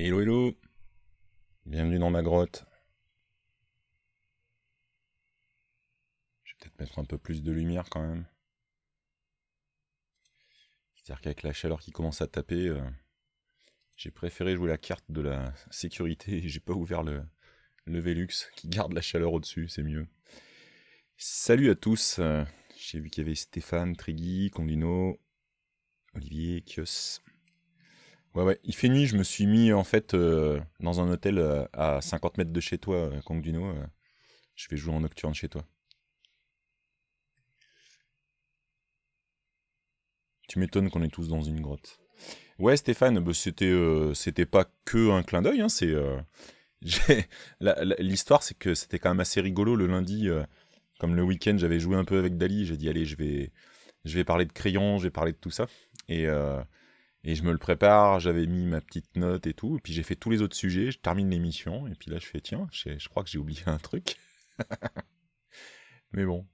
Hello hello Bienvenue dans ma grotte. Je vais peut-être mettre un peu plus de lumière quand même. C'est-à-dire qu'avec la chaleur qui commence à taper, euh, j'ai préféré jouer la carte de la sécurité et j'ai pas ouvert le, le Velux qui garde la chaleur au-dessus, c'est mieux. Salut à tous euh, J'ai vu qu'il y avait Stéphane, Trigui, Condino, Olivier, Kios. Ouais, ouais. Il fait nuit, je me suis mis en fait euh, dans un hôtel euh, à 50 mètres de chez toi, du euh, je vais jouer en nocturne chez toi. Tu m'étonnes qu'on est tous dans une grotte. Ouais, Stéphane, bah, c'était, c'était pas que un clin d'œil. Hein, c'est, l'histoire, c'est que c'était quand même assez rigolo le lundi. comme le week-end, j'avais joué un peu avec Dali. J'ai dit, allez, je vais, je vais parler de crayon, je vais parler de tout ça. Et et je me le prépare, j'avais mis ma petite note et tout, et puis j'ai fait tous les autres sujets, je termine l'émission, et puis là je fais tiens, je, crois que j'ai oublié un truc. Mais bon,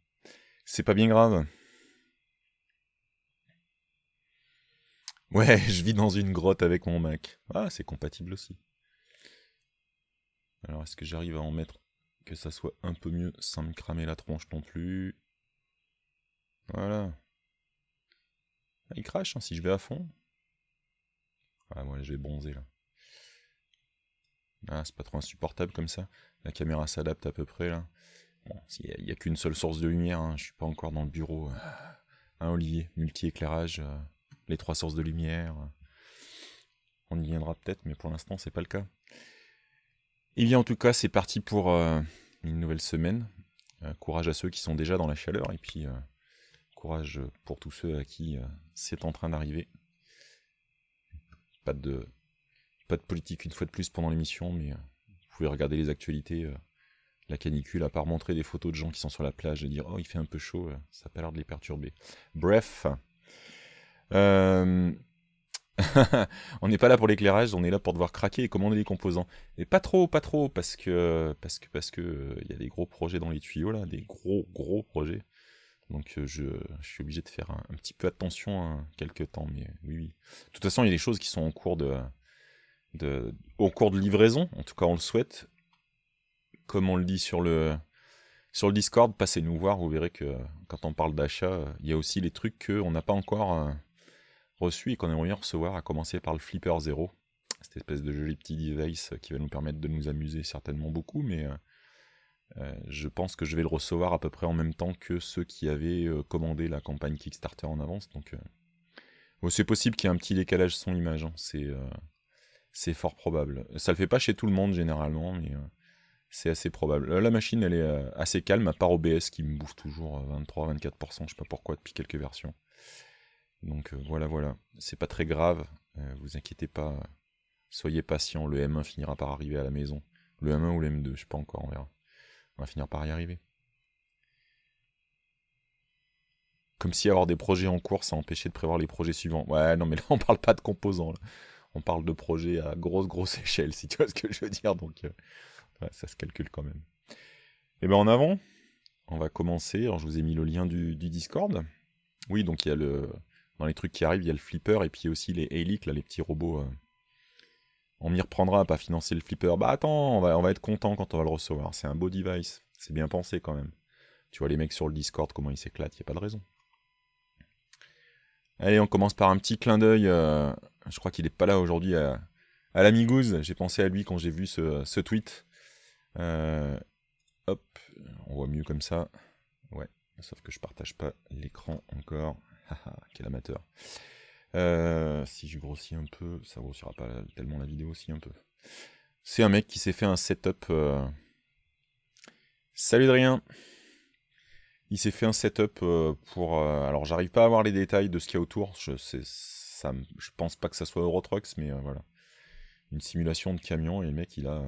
c'est pas bien grave. Ouais, je vis dans une grotte avec mon Mac. Ah, c'est compatible aussi. Alors, est-ce que j'arrive à en mettre que ça soit un peu mieux sans me cramer la tronche non plus Voilà. Ah, il crache hein, si je vais à fond. Ah, moi, je vais bronzer, là. Ah, c'est pas trop insupportable comme ça. La caméra s'adapte à peu près, là. Bon, il n'y a, qu'une seule source de lumière, je hein, je suis pas encore dans le bureau. Un euh. hein, Olivier, multi-éclairage, euh, les trois sources de lumière. Euh. On y viendra peut-être, mais pour l'instant, c'est pas le cas. Et bien, en tout cas, c'est parti pour une nouvelle semaine. courage à ceux qui sont déjà dans la chaleur, et puis courage pour tous ceux à qui c'est en train d'arriver. Pas de, pas de politique une fois de plus pendant l'émission, mais euh, vous pouvez regarder les actualités. Euh, la canicule, à part montrer des photos de gens qui sont sur la plage et dire Oh, il fait un peu chaud, euh, ça n'a pas l'air de les perturber. Bref. on n'est pas là pour l'éclairage, on est là pour devoir craquer et commander les composants. Et pas trop, pas trop, parce que parce que parce que il y a des gros projets dans les tuyaux là, des gros gros projets. Donc euh, je, suis obligé de faire un, petit peu attention hein, quelques temps, mais oui, oui. De toute façon, il y a des choses qui sont en cours de, au cours de livraison, en tout cas on le souhaite. Comme on le dit sur le, sur le Discord, passez nous voir, vous verrez que quand on parle d'achat, il y a aussi les trucs qu'on n'a pas encore euh, reçus et qu'on aimerait bien recevoir, à commencer par le Flipper Zero, cette espèce de joli petit device qui va nous permettre de nous amuser certainement beaucoup, mais euh, euh, je pense que je vais le recevoir à peu près en même temps que ceux qui avaient euh, commandé la campagne Kickstarter en avance. Donc, euh, oh, c'est possible qu'il y ait un petit décalage son-image. Hein. C'est, fort probable. Ça le fait pas chez tout le monde généralement, mais c'est assez probable. La machine, elle est assez calme, à part OBS qui me bouffe toujours 23-24%, je sais pas pourquoi, depuis quelques versions. Donc voilà, voilà. C'est pas très grave. vous inquiétez pas. Soyez patient. Le M1 finira par arriver à la maison. Le M1 ou le M2, je sais pas encore, on verra on va finir par y arriver. Comme si avoir des projets en cours, ça empêchait de prévoir les projets suivants. Ouais, non, mais là, on parle pas de composants. On parle de projets à grosse, grosse échelle, si tu vois ce que je veux dire. Donc, euh, ça se calcule quand même. Et eh bien, en avant, on va commencer. Alors, je vous ai mis le lien du, Discord. Oui, donc il y a le. Dans les trucs qui arrivent, il y a le flipper et puis aussi les helix, les petits robots. Euh, on m'y reprendra, pas financer le flipper. Bah attends, on va, on va être content quand on va le recevoir. C'est un beau device. C'est bien pensé quand même. Tu vois les mecs sur le Discord, comment ils s'éclatent, il a pas de raison. Allez, on commence par un petit clin d'œil. Euh, je crois qu'il n'est pas là aujourd'hui à, à migouze. J'ai pensé à lui quand j'ai vu ce, tweet. Euh, hop, on voit mieux comme ça. Ouais, sauf que je partage pas l'écran encore. Haha, quel amateur. Euh, si je grossis un peu, ça grossira pas tellement la vidéo aussi un peu. C'est un mec qui s'est fait un setup. Euh. Salut de rien. Il s'est fait un setup euh, pour. Alors j'arrive pas à voir les détails de ce qu'il y a autour. Je, ça, je pense pas que ça soit Eurotrucks, mais voilà. Une simulation de camion et le mec il a,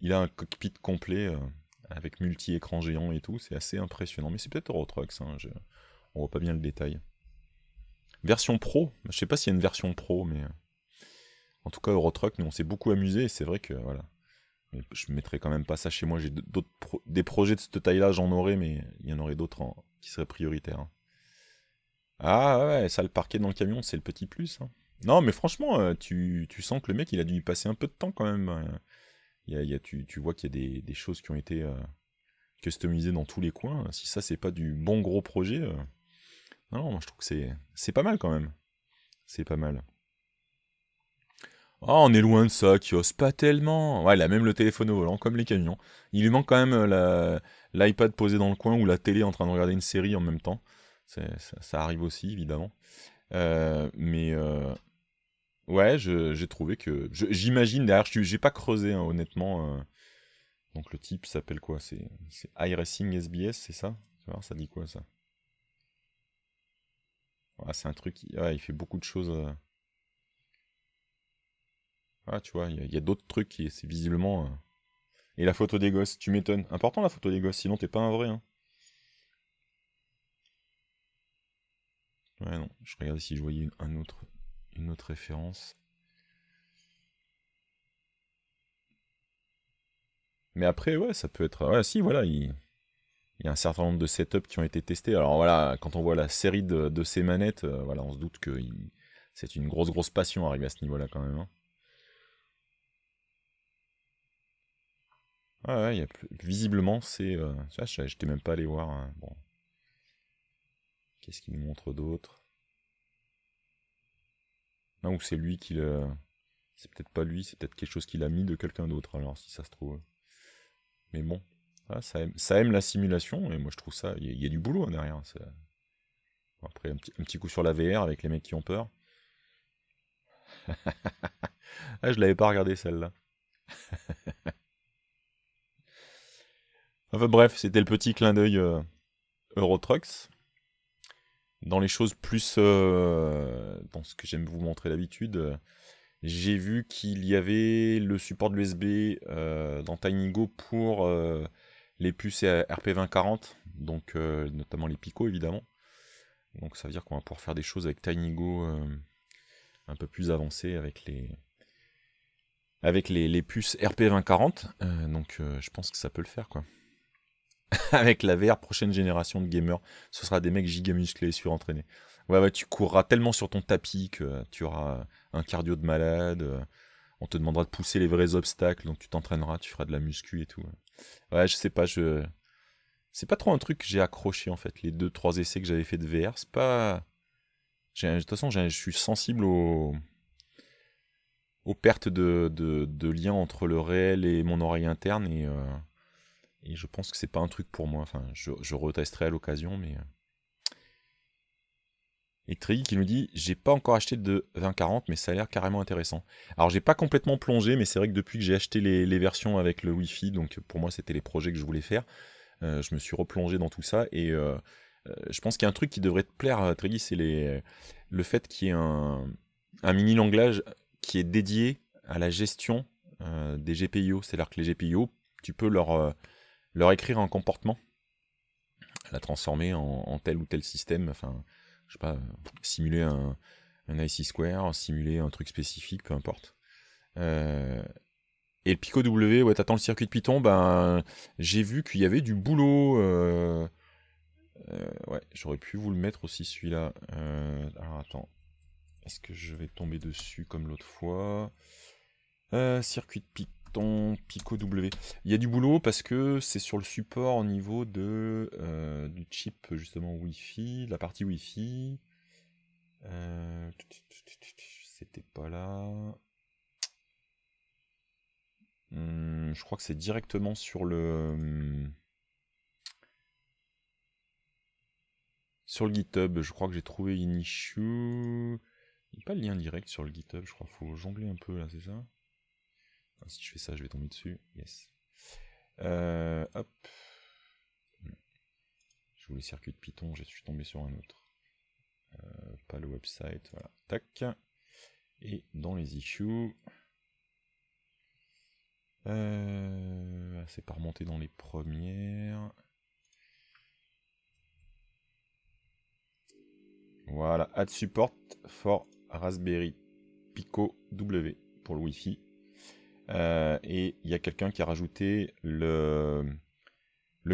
il a un cockpit complet avec multi-écran géant et tout. C'est assez impressionnant. Mais c'est peut-être Eurotrucks. Hein, on voit pas bien le détail. Version pro, je sais pas s'il y a une version pro, mais euh, en tout cas Eurotruck, nous on s'est beaucoup amusé. C'est vrai que voilà, je mettrai quand même pas ça chez moi. J'ai d'autres des projets de cette taille-là, j'en aurais, mais il y en aurait d'autres qui seraient prioritaires. Hein. Ah ouais, ça le parquet dans le camion, c'est le petit plus. Hein. Non, mais franchement, euh, tu, sens que le mec, il a dû y passer un peu de temps quand même. Hein. Il y a, tu, vois qu'il y a des, choses qui ont été euh, customisées dans tous les coins. Si ça, c'est pas du bon gros projet, non, moi je trouve que c'est, pas mal quand même. C'est pas mal. oh, on est loin de ça, qui pas tellement. Ouais, il a même le téléphone au volant, comme les camions. Il lui manque quand même euh, l'iPad posé dans le coin ou la télé en train de regarder une série en même temps. ça, arrive aussi, évidemment. Euh, mais euh, ouais, j'ai trouvé que. j'imagine derrière, je, j'ai pas creusé, hein, honnêtement. donc le type s'appelle quoi c'est, c'est iRacing SBS, c'est ça Ça dit quoi ça ah, c'est un truc. qui il fait beaucoup de choses. Ah, tu vois, il y a, d'autres trucs qui. C'est visiblement. Euh. Et la photo des gosses, tu m'étonnes. Important la photo des gosses, sinon t'es pas un vrai. Hein. Ouais, non. Je regardais si je voyais une, autre, une autre référence. Mais après, ouais, ça peut être. Ouais, si, voilà, il. Il y a un certain nombre de setups qui ont été testés. Alors voilà, quand on voit la série de, ces manettes, euh, voilà, on se doute que c'est une grosse grosse passion arriver à ce niveau-là quand même. Hein. visiblement c'est... Euh, je n'étais même pas allé voir. Hein, Qu'est-ce qu'il nous montre d'autre Non, ah, ou c'est lui qui le... C'est peut-être pas lui, c'est peut-être quelque chose qu'il a mis de quelqu'un d'autre, alors si ça se trouve. Mais bon, ah, ça, aime, la simulation, et moi je trouve ça, il y, a du boulot hein, derrière. ça hein, après, un petit, coup sur la VR avec les mecs qui ont peur. ah, je l'avais pas regardé celle-là. enfin bref, c'était le petit clin d'œil euh, Eurotrucks. Dans les choses plus. Euh, dans ce que j'aime vous montrer d'habitude. Euh, j'ai vu qu'il y avait le support de l'USB dans TinyGo pour les puces euh, RP2040, donc euh, notamment les picots évidemment. Donc ça veut dire qu'on va pouvoir faire des choses avec TinyGo euh, un peu plus avancées avec les avec les, puces RP2040. donc je pense que ça peut le faire quoi. avec la VR prochaine génération de gamers, ce sera des mecs giga musclés surentraînés. Ouais, ouais, tu courras tellement sur ton tapis que tu auras un cardio de malade on te demandera de pousser les vrais obstacles, donc tu t'entraîneras, tu feras de la muscu et tout. Ouais, je sais pas, je. C'est pas trop un truc que j'ai accroché en fait. Les deux, trois essais que j'avais fait de VR, c'est pas. De toute façon, je suis sensible aux, pertes de, de, lien entre le réel et mon oreille interne euh, et, je pense que c'est pas un truc pour moi. Enfin, je, je retesterai à l'occasion, mais euh, et Triggy qui nous dit J'ai pas encore acheté de 2040, mais ça a l'air carrément intéressant. Alors, j'ai pas complètement plongé, mais c'est vrai que depuis que j'ai acheté les, versions avec le Wi-Fi, donc pour moi, c'était les projets que je voulais faire, euh, je me suis replongé dans tout ça. Et euh, euh, je pense qu'il y a un truc qui devrait te plaire, Triggy, c'est le fait qu'il y ait un, mini langage qui est dédié à la gestion des GPIO. C'est-à-dire que les GPIO, tu peux leur, leur écrire un comportement, la transformer en, en tel ou tel système. Enfin sais pas, simuler un, un IC Square, simuler un truc spécifique, peu importe. Euh, et le Pico W, ouais, t'attends le circuit de Python, ben, j'ai vu qu'il y avait du boulot. Euh, euh, ouais, j'aurais pu vous le mettre aussi celui-là. alors attends, est-ce que je vais tomber dessus comme l'autre fois Circuit de Python. Pico W. Il y a du boulot parce que c'est sur le support au niveau de, euh, du chip justement wifi la partie wifi euh, C'était pas là. Hmm, je crois que c'est directement sur le hmm, sur le GitHub. Je crois que j'ai trouvé une issue. pas le lien direct sur le GitHub. Je crois faut jongler un peu là, c'est ça si je fais ça, je vais tomber dessus. Yes. Euh, hop. Je voulais circuit de Python, je suis tombé sur un autre. Euh, pas le website, voilà. Tac. Et dans les issues. Euh, ah, c'est pas remonté dans les premières. Voilà, add support for Raspberry Pico W pour le Wifi fi euh, et il y a quelqu'un qui a rajouté le,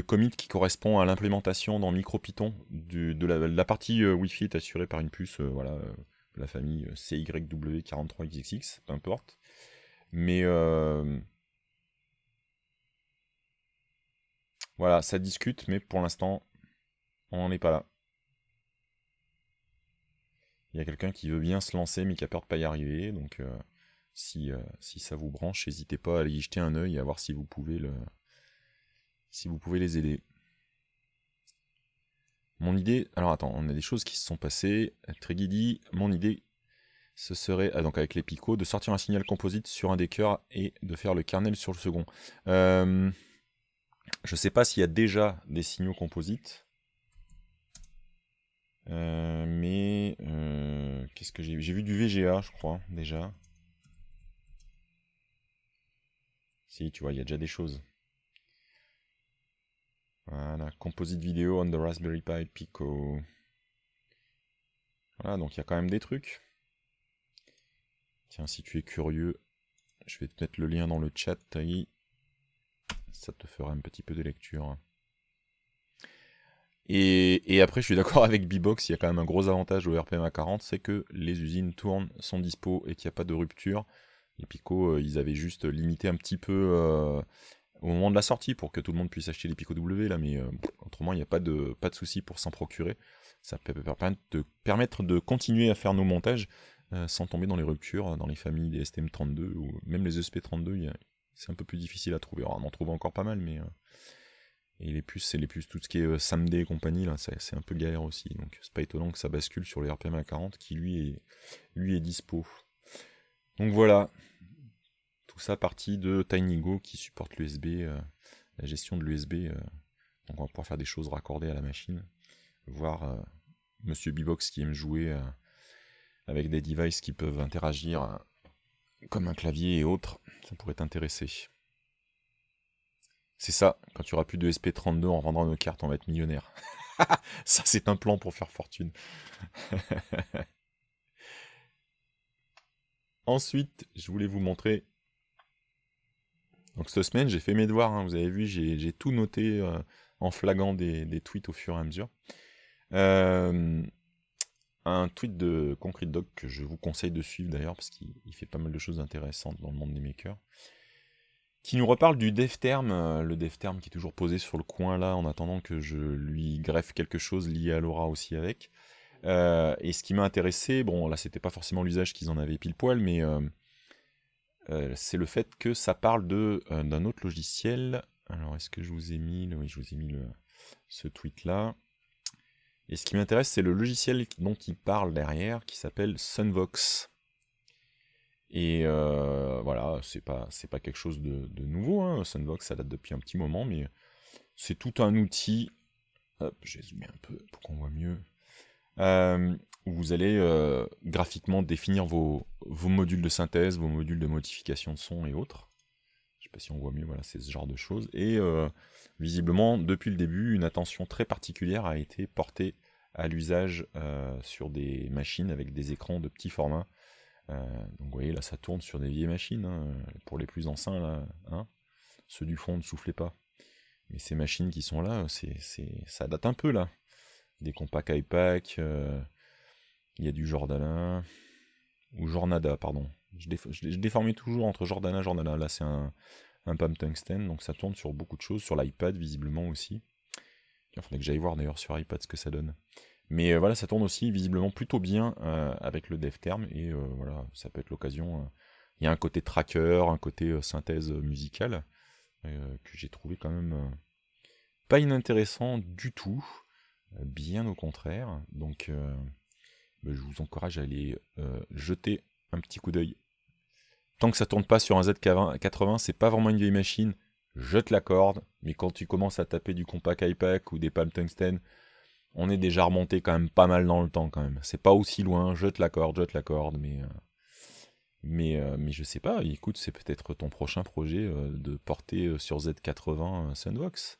commit qui correspond à l'implémentation dans MicroPython la, partie euh, Wi-Fi est assurée par une puce, euh, voilà, la famille CYW43XXX, peu importe. Mais voilà, ça discute, mais pour l'instant, on n'en est pas là. Il y a quelqu'un qui veut bien se lancer, mais qui a peur de ne pas y arriver, donc euh, si, ça vous branche, n'hésitez pas à aller y jeter un œil et à voir si vous pouvez le, si vous pouvez les aider. Mon idée, alors attends, on a des choses qui se sont passées. très mon idée, ce serait, ah, donc avec les picots, de sortir un signal composite sur un des cœurs et de faire le kernel sur le second. je euh, je sais pas s'il y a déjà des signaux composites. Euh, mais qu'est-ce que j'ai vu J'ai vu du VGA, je crois, déjà. Si, tu vois, il y a déjà des choses. Voilà, composite vidéo on the Raspberry Pi Pico. Voilà, donc il y a quand même des trucs. Tiens, si tu es curieux, je vais te mettre le lien dans le chat, Taï. Ça te fera un petit peu de lecture. Et, après, je suis d'accord avec Bbox, il y a quand même un gros avantage au RPMA 40, c'est que les usines tournent, sont dispo et qu'il n'y a pas de rupture. Les picots, euh, ils avaient juste limité un petit peu euh, au moment de la sortie pour que tout le monde puisse acheter les picots W là, mais euh, autrement il n'y a pas de, pas de souci pour s'en procurer. Ça peut permettre de continuer à faire nos montages sans tomber dans les ruptures dans les familles des STM32 ou même les ESP32, c'est un peu plus difficile à trouver. on en trouve encore pas mal, mais. et les puces, c'est les puces, tout ce qui est Samd et compagnie, là, c'est un peu galère aussi. Donc c'est pas étonnant que ça bascule sur les RPM à 40 qui lui lui est dispo. Donc voilà, ça partie de TinyGo qui supporte l'USB, euh, la gestion de l'USB. Euh, donc on va pouvoir faire des choses raccordées à la machine. Voir euh, Monsieur Bibox qui aime jouer avec des devices qui peuvent interagir comme un clavier et autres, ça pourrait t'intéresser. C'est ça, quand tu auras plus de SP32 en vendant nos cartes, on va être millionnaire. ça, c'est un plan pour faire fortune. Ensuite, je voulais vous montrer donc cette semaine, j'ai fait mes devoirs, hein. vous avez vu, j'ai tout noté euh, en flagrant des, tweets au fur et à mesure. Euh, un tweet de Concrete Doc que je vous conseille de suivre d'ailleurs, parce qu'il fait pas mal de choses intéressantes dans le monde des makers, qui nous reparle du DevTerm, euh, le DevTerm qui est toujours posé sur le coin là, en attendant que je lui greffe quelque chose lié à Laura aussi avec. et ce qui m'a intéressé, bon là c'était pas forcément l'usage qu'ils en avaient pile poil, mais euh, c'est le fait que ça parle de euh, d'un autre logiciel. Alors, est-ce que je vous ai mis le... je vous ai mis ce tweet-là. Et ce qui m'intéresse, c'est le logiciel dont il parle derrière, qui s'appelle Sunvox. Et euh, voilà, c'est pas pas quelque chose de, nouveau. Hein. Sunvox, ça date depuis un petit moment, mais c'est tout un outil. Hop, j'ai zoomé un peu pour qu'on voit mieux vous allez euh, graphiquement définir vos, modules de synthèse, vos modules de modification de son et autres. Je ne sais pas si on voit mieux, voilà, c'est ce genre de choses. Et euh, visiblement, depuis le début, une attention très particulière a été portée à l'usage euh, sur des machines avec des écrans de petit format. donc vous voyez, là, ça tourne sur des vieilles machines. Hein, pour les plus anciens, là, hein. ceux du fond ne soufflaient pas. Mais ces machines qui sont là, ça date un peu, là des compacts iPack, il y a du Jordana. Ou Jornada, pardon. Je, déformé déformais toujours entre Jordana et Jordana. Là, c'est un, un PAM Tungsten, donc ça tourne sur beaucoup de choses. Sur l'iPad, visiblement aussi. Il faudrait que j'aille voir d'ailleurs sur iPad ce que ça donne. Mais euh, voilà, ça tourne aussi visiblement plutôt bien euh, avec le DevTerm. Et euh, voilà, ça peut être l'occasion. Il y a un côté tracker, un côté synthèse musicale que j'ai trouvé quand même pas inintéressant du tout bien au contraire. Donc, je vous encourage à aller euh, jeter un petit coup d'œil. Tant que ça tourne pas sur un Z80, c'est pas vraiment une vieille machine, jette la corde, mais quand tu commences à taper du compact iPack ou des palm tungsten, on est déjà remonté quand même pas mal dans le temps quand même. C'est pas aussi loin, jette la corde, jette la corde, mais... Euh, mais, euh, mais je sais pas, écoute, c'est peut-être ton prochain projet de porter sur Z80 Sandbox.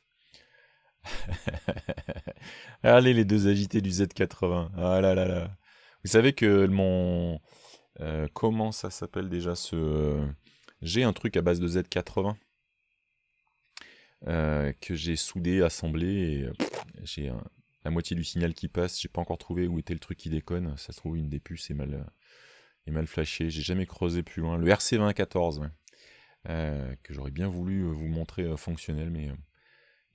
Allez les deux agités du Z80. Ah là là là. Vous savez que mon... Euh, comment ça s'appelle déjà ce... Euh, j'ai un truc à base de Z80 euh, que j'ai soudé, assemblé, j'ai la moitié du signal qui passe, j'ai pas encore trouvé où était le truc qui déconne, ça se trouve une des puces est mal, est mal flashée, j'ai jamais creusé plus loin, le RC2014, que j'aurais bien voulu vous montrer fonctionnel, mais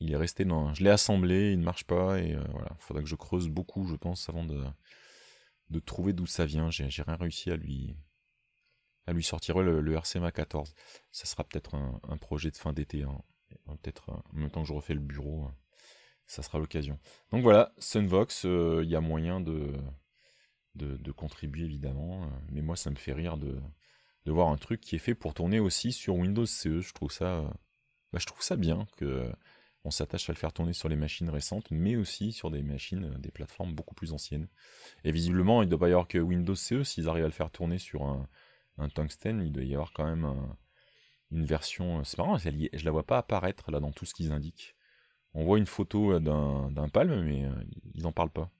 il est resté dans... Je l'ai assemblé, il ne marche pas, et voilà, faudra que je creuse beaucoup, je pense, avant de de trouver d'où ça vient. J'ai, rien réussi à lui, à lui sortir le, RCMA 14. Ça sera peut-être un, projet de fin d'été, hein. euh, peut-être euh, en même temps que je refais le bureau, hein, ça sera l'occasion. Donc voilà, Sunvox, euh, il y a moyen de, de, contribuer évidemment, mais moi ça me fait rire de, de voir un truc qui est fait pour tourner aussi sur Windows CE. Je trouve ça, bah, je trouve ça bien que on s'attache à le faire tourner sur les machines récentes, mais aussi sur des machines, euh, des plateformes beaucoup plus anciennes. Et visiblement, il ne doit pas y avoir que Windows CE, s'ils arrivent à le faire tourner sur un, tungsten, il doit y avoir quand même une version. Euh, c'est marrant, je ne la vois pas apparaître là dans tout ce qu'ils indiquent. On voit une photo euh, d'un palme, mais ils n'en parlent pas.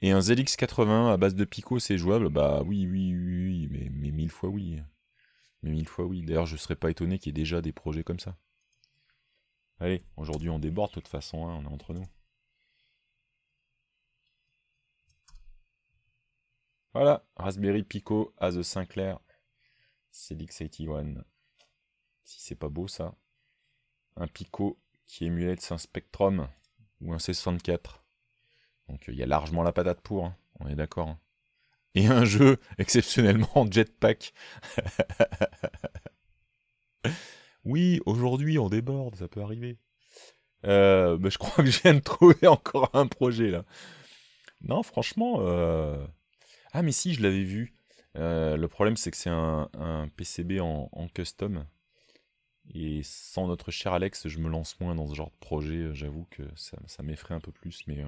Et un ZX80 à base de Pico, c'est jouable Bah oui, oui, oui, mais, mille fois oui. Mais mille fois oui. D'ailleurs, je ne serais pas étonné qu'il y ait déjà des projets comme ça. Allez, ah aujourd'hui on déborde de toute façon, hein, on est entre nous. Voilà, Raspberry Pico à The Sinclair. C'est l'X81. Si c'est pas beau ça. Un Pico qui émulette un Spectrum ou un C64. Donc euh, il y a largement la patate pour, hein, on est d'accord. Hein. Et un jeu exceptionnellement jetpack. Oui, aujourd'hui on déborde, ça peut arriver. Euh, mais je crois que je viens de trouver encore un projet là. Non, franchement. Euh, ah, mais si, je l'avais vu. Euh, le problème, c'est que c'est un, PCB en, custom. Et sans notre cher Alex, je me lance moins dans ce genre de projet. J'avoue que ça, m'effraie un peu plus. Mais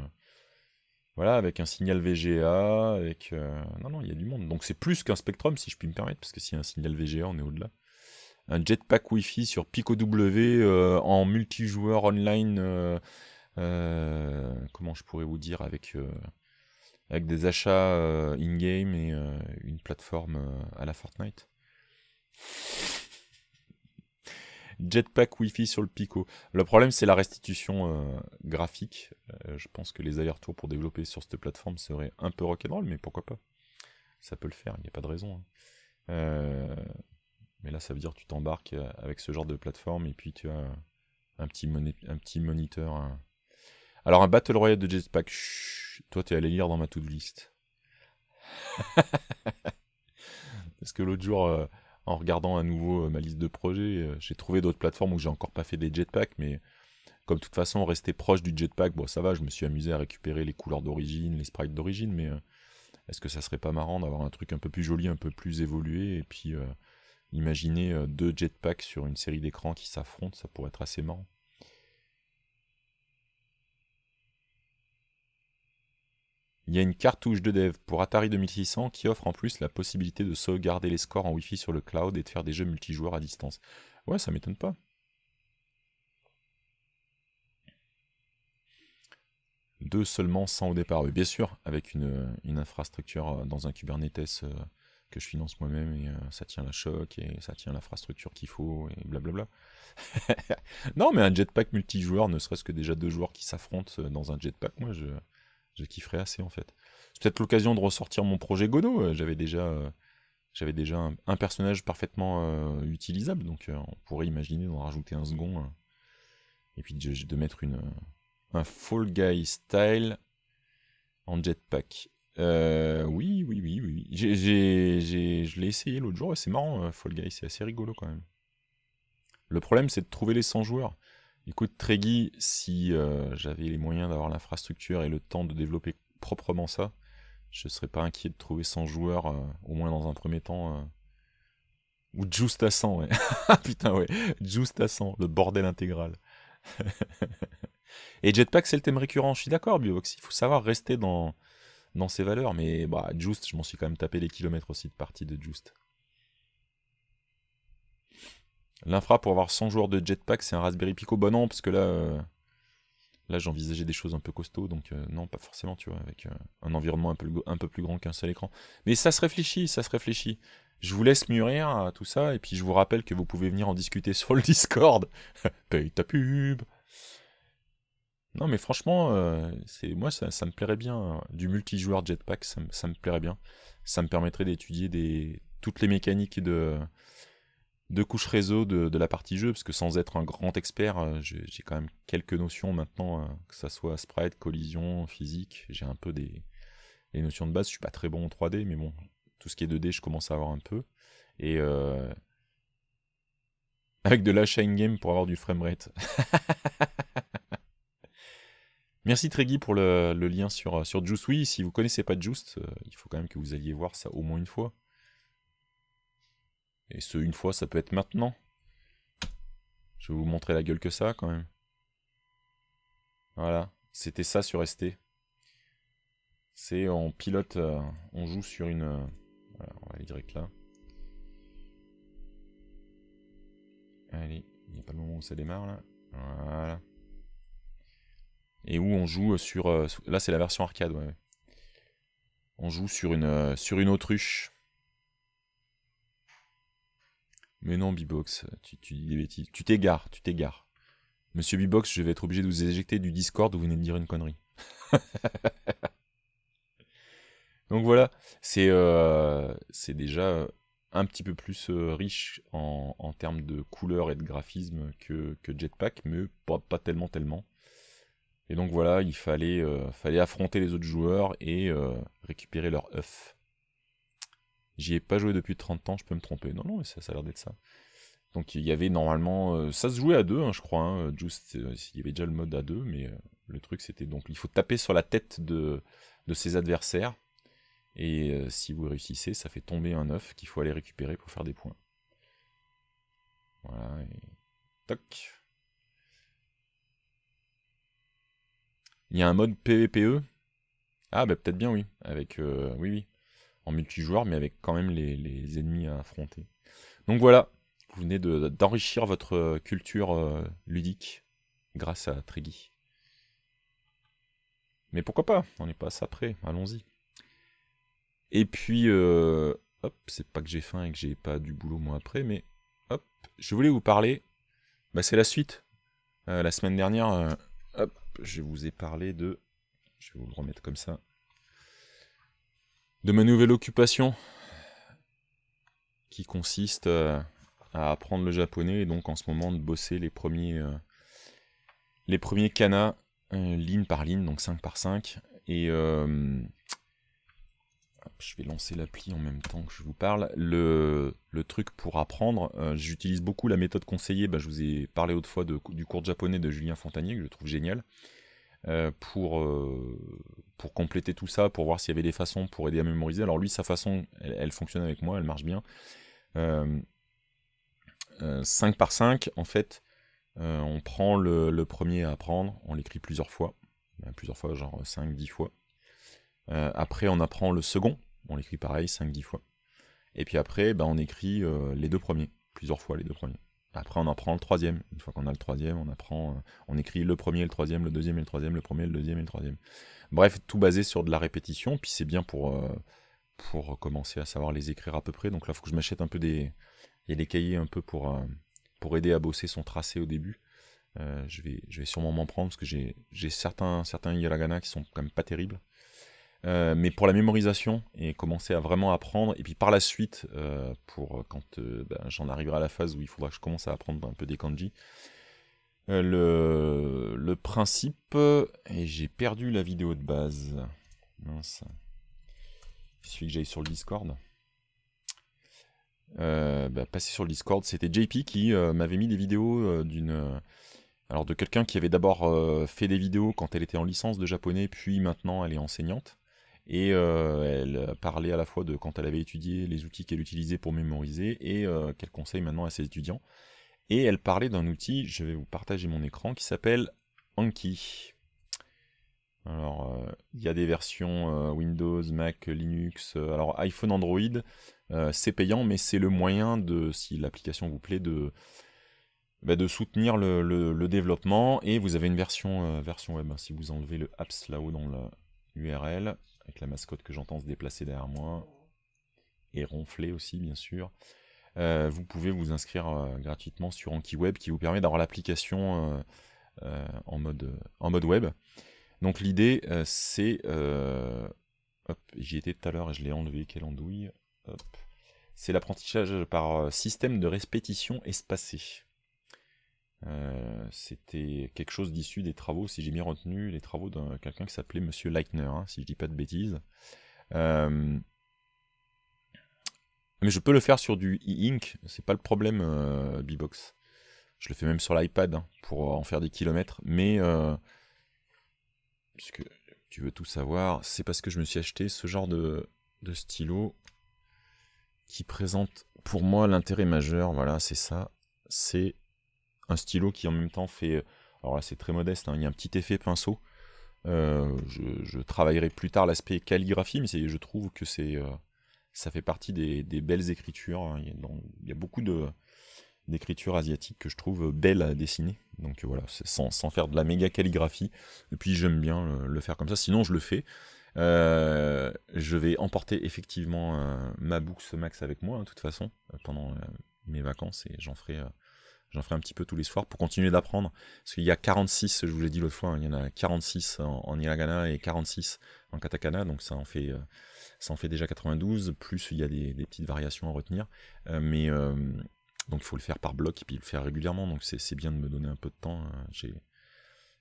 voilà, avec un signal VGA, avec. Non, non, il y a du monde. Donc c'est plus qu'un Spectrum, si je puis me permettre, parce que s'il y a un signal VGA, on est au-delà un jetpack Wifi sur Pico W euh, en multijoueur online. Euh, euh, comment je pourrais vous dire avec avec des achats in-game et une plateforme à la Fortnite. Jetpack Wi-Fi sur le Pico. Le problème, c'est la restitution graphique. je pense que les allers-retours pour développer sur cette plateforme seraient un peu rock'n'roll, mais pourquoi pas Ça peut le faire, il n'y a pas de raison. Hein. Mais là, ça veut dire que tu t'embarques euh, avec ce genre de plateforme et puis tu as un petit, un petit moniteur. Alors, un Battle Royale de Jetpack, toi, toi, es allé lire dans ma to-do list. Parce que l'autre jour, euh, en regardant à nouveau euh, ma liste de projets, j'ai trouvé d'autres plateformes où j'ai encore pas fait des jetpacks, mais comme de toute façon, rester proche du jetpack, bon, ça va, je me suis amusé à récupérer les couleurs d'origine, les sprites d'origine, mais est-ce que ça serait pas marrant d'avoir un truc un peu plus joli, un peu plus évolué, et puis Imaginez euh, deux jetpacks sur une série d'écrans qui s'affrontent, ça pourrait être assez marrant. Il y a une cartouche de dev pour Atari 2600 qui offre en plus la possibilité de sauvegarder les scores en Wi-Fi sur le cloud et de faire des jeux multijoueurs à distance. Ouais, ça m'étonne pas. Deux seulement 100 au départ, oui, bien sûr, avec une, euh, une infrastructure euh, dans un Kubernetes que je finance moi-même et euh, ça tient la choc et ça tient l'infrastructure qu'il faut et blablabla. non, mais un jetpack multijoueur, ne serait-ce que déjà deux joueurs qui s'affrontent euh, dans un jetpack, moi je, kifferais assez en fait. C'est peut-être l'occasion de ressortir mon projet Godot. Euh, j'avais déjà, j'avais déjà un, personnage parfaitement utilisable, donc on pourrait imaginer d'en rajouter un second hein, et puis de, mettre une, un Fall Guy style en jetpack. Euh, oui, oui, oui, oui. J'ai, je l'ai essayé l'autre jour et c'est marrant, euh, Fall Guy, c'est assez rigolo quand même. Le problème, c'est de trouver les 100 joueurs. Écoute, Tregui, si euh, j'avais les moyens d'avoir l'infrastructure et le temps de développer proprement ça, je serais pas inquiet de trouver 100 joueurs, euh, au moins dans un premier temps. Ou juste à 100, Putain, ouais. juste à 100, le bordel intégral. et Jetpack, c'est le thème récurrent. Je suis d'accord, Biovox. Il faut savoir rester dans, dans ses valeurs, mais bah, Juste, je m'en suis quand même tapé les kilomètres aussi de partie de Just. L'infra pour avoir 100 joueurs de jetpack, c'est un Raspberry Pico. Bah non, parce que là, euh, là j'envisageais des choses un peu costauds, donc euh, non, pas forcément, tu vois, avec euh, un environnement un peu, un peu plus grand qu'un seul écran. Mais ça se réfléchit, ça se réfléchit. Je vous laisse mûrir à tout ça, et puis je vous rappelle que vous pouvez venir en discuter sur le Discord. Paye ta pub non, mais franchement, euh, c'est moi, ça, me plairait bien. Hein. Du multijoueur jetpack, ça, ça me plairait bien. Ça me permettrait d'étudier des... toutes les mécaniques de, de couche réseau de, la partie jeu, parce que sans être un grand expert, euh, j'ai quand même quelques notions maintenant, euh, que ça soit sprite, collision, physique. J'ai un peu des les notions de base. Je suis pas très bon en 3D, mais bon, tout ce qui est 2D, je commence à avoir un peu. Et. avec de la shine game pour avoir du framerate. Merci Tregui pour le, lien sur, euh, sur Juice. Oui, si vous ne connaissez pas Juice, euh, il faut quand même que vous alliez voir ça au moins une fois. Et ce une fois, ça peut être maintenant. Je vais vous montrer la gueule que ça quand même. Voilà, c'était ça sur ST. C'est en pilote, euh, on joue sur une... on va aller direct là. Allez, il n'y a pas le moment où ça démarre là. Voilà et où on joue sur. Euh, là, c'est la version arcade, ouais. On joue sur une, euh, sur une autruche. Mais non, Bibox, tu, tu dis des bêtises. Tu t'égares, tu t'égares. Monsieur Bibox, je vais être obligé de vous éjecter du Discord où vous venez de dire une connerie. Donc voilà, c'est euh, déjà un petit peu plus riche en, termes de couleurs et de graphisme que, que Jetpack, mais pas, pas tellement, tellement. Et donc voilà, il fallait, euh, fallait affronter les autres joueurs et euh, récupérer leur œuf. J'y ai pas joué depuis 30 ans, je peux me tromper. Non, non, mais ça, a l'air d'être ça. Donc il y avait normalement... Euh, ça se jouait à deux, hein, je crois. Hein. il y avait déjà le mode à deux, mais le truc c'était donc il faut taper sur la tête de, de ses adversaires. Et si vous réussissez, ça fait tomber un œuf qu'il faut aller récupérer pour faire des points. Voilà, et... Toc Il y a un mode PVPE Ah, bah peut-être bien, oui. Avec, euh, oui, oui. En multijoueur, mais avec quand même les, ennemis à affronter. Donc voilà, vous venez d'enrichir votre euh, culture euh, ludique grâce à Triggy. Mais pourquoi pas On n'est pas à ça près, allons-y. Et puis, hop, c'est pas que j'ai faim et que j'ai pas du boulot moi après, mais hop, je voulais vous parler. Bah, c'est la suite. la semaine dernière, je vous ai parlé de... Je vais vous le remettre comme ça. De ma nouvelle occupation, qui consiste euh, à apprendre le japonais, et donc en ce moment de bosser les premiers, euh, les premiers kanas, euh, ligne par ligne, donc 5 par 5, et je vais lancer l'appli en même temps que je vous parle. Le, truc pour apprendre, euh, j'utilise beaucoup la méthode conseillée. Bah, je vous ai parlé autrefois du cours de japonais de Julien Fontanier, que je trouve génial. Euh, euh, pour, compléter tout ça, pour voir s'il y avait des façons pour aider à mémoriser. Alors lui, sa façon, elle, fonctionne avec moi, elle marche bien. 5 par 5, en fait, on prend le, le premier à apprendre, on l'écrit plusieurs fois, bah, plusieurs fois, genre 5, 10 fois. Euh, après, on apprend le second, on l'écrit pareil 5-10 fois. Et puis après, ben, on écrit euh, les deux premiers, plusieurs fois les deux premiers. Après, on apprend le troisième. Une fois qu'on a le troisième, on apprend, euh, on écrit le premier, le troisième, le deuxième et le troisième, le premier, le deuxième et le troisième. Bref, tout basé sur de la répétition. Puis c'est bien pour, pour commencer à savoir les écrire à peu près. Donc là, il faut que je m'achète un peu des, les cahiers un peu pour, pour aider à bosser son tracé au début. je, vais, je vais sûrement m'en prendre parce que j'ai certains, certains hiragana qui sont quand même pas terribles. Euh, mais pour la mémorisation et commencer à vraiment apprendre. Et puis par la suite, euh, pour euh, quand ben, j'en arriverai à la phase où il faudra que je commence à apprendre un peu des kanji, le, principe. Et j'ai perdu la vidéo de base. Il suffit que j'aille sur le Discord. Ben, passer sur le Discord, c'était JP qui m'avait mis des vidéos d'une. alors de quelqu'un qui avait d'abord fait des vidéos quand elle était en licence de japonais, puis maintenant elle est enseignante. Et euh, elle parlait à la fois de quand elle avait étudié les outils qu'elle utilisait pour mémoriser et euh, qu'elle conseille maintenant à ses étudiants. Et elle parlait d'un outil, je vais vous partager mon écran, qui s'appelle Anki. Alors, euh, il y a des versions Windows, Mac, Linux, alors iPhone, Android, c'est payant, mais c'est le moyen de, si l'application vous plaît, de, bah, soutenir le, développement. Et vous avez une version, version web, hein, si vous enlevez le apps là-haut dans l'URL, avec la mascotte que j'entends se déplacer derrière moi, et ronfler aussi, bien sûr. Euh, vous pouvez vous inscrire euh, gratuitement sur AnkiWeb qui vous permet d'avoir l'application euh, en, mode, en mode web. Donc l'idée, c'est... hop, j'y étais tout à l'heure et je l'ai enlevé, quelle andouille. C'est l'apprentissage par système de répétition espacée. Euh, c'était quelque chose d'issue des travaux, si j'ai bien retenu, les travaux d'un quelqu'un qui s'appelait Monsieur Leitner, hein, si je dis pas de bêtises. Euh, mais je peux le faire sur du e-ink, c'est pas le problème, euh, Bbox. Je le fais même sur l'iPad hein, pour euh, en faire des kilomètres, mais puisque tu veux tout savoir, c'est parce que je me suis acheté ce genre de, de stylo qui présente pour moi l'intérêt majeur, voilà, c'est ça, c'est un stylo qui en même temps fait. Euh, alors là, c'est très modeste, hein, il y a un petit effet pinceau. Euh, je, travaillerai plus tard l'aspect calligraphie, mais je trouve que c'est, euh, ça fait partie des, belles écritures. Hein. il, y a, beaucoup d'écritures asiatiques que je trouve belles à dessiner. Donc voilà, sans, sans, faire de la méga calligraphie. Et puis j'aime bien le, faire comme ça, sinon je le fais. je vais emporter effectivement ma Books Max avec moi, hein, de toute façon, pendant mes vacances, et j'en ferai J'en ferai un petit peu tous les soirs pour continuer d'apprendre. Parce qu'il y a 46, je vous l'ai dit l'autre fois, hein, il y en a 46 en, hiragana et 46 en katakana, donc ça en fait, euh, ça en fait déjà 92, plus il y a des, petites variations à retenir. Euh, mais euh, donc il faut le faire par bloc et puis le faire régulièrement, donc c'est bien de me donner un peu de temps. Hein. J'ai